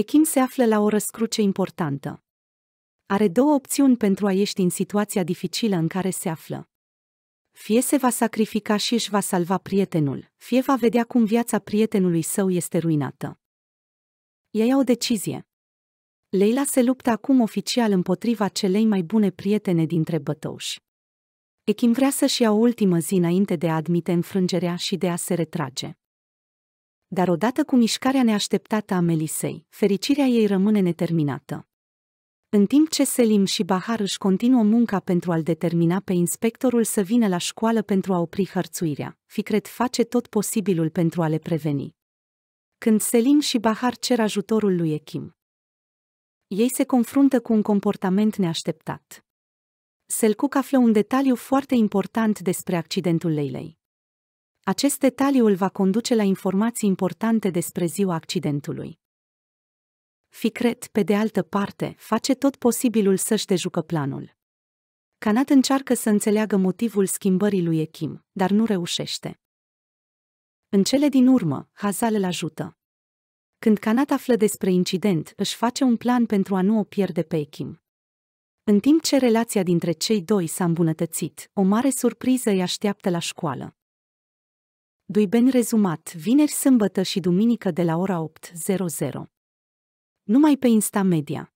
Echim se află la o răscruce importantă. Are două opțiuni pentru a ieși din situația dificilă în care se află. Fie se va sacrifica și își va salva prietenul, fie va vedea cum viața prietenului său este ruinată. Ea ia o decizie. Leila se luptă acum oficial împotriva celei mai bune prietene dintre bătăuși. Echim vrea să-și ia o ultimă zi înainte de a admite înfrângerea și de a se retrage. Dar odată cu mișcarea neașteptată a Melisei, fericirea ei rămâne neterminată. În timp ce Selim și Bahar își continuă munca pentru a-l determina pe inspectorul să vină la școală pentru a opri hărțuirea, Ficret face tot posibilul pentru a le preveni. Când Selim și Bahar cer ajutorul lui Echim, ei se confruntă cu un comportament neașteptat. Selcuc află un detaliu foarte important despre accidentul Leilei. Acest detaliu îl va conduce la informații importante despre ziua accidentului. Ficret, pe de altă parte, face tot posibilul să-și dejucă planul. Canat încearcă să înțeleagă motivul schimbării lui Echim, dar nu reușește. În cele din urmă, Hazal îl ajută. Când Canat află despre incident, își face un plan pentru a nu o pierde pe Echim. În timp ce relația dintre cei doi s-a îmbunătățit, o mare surpriză îi așteaptă la școală. Duibeni rezumat, vineri, sâmbătă și duminică de la ora 8.00. Numai pe Insta Media.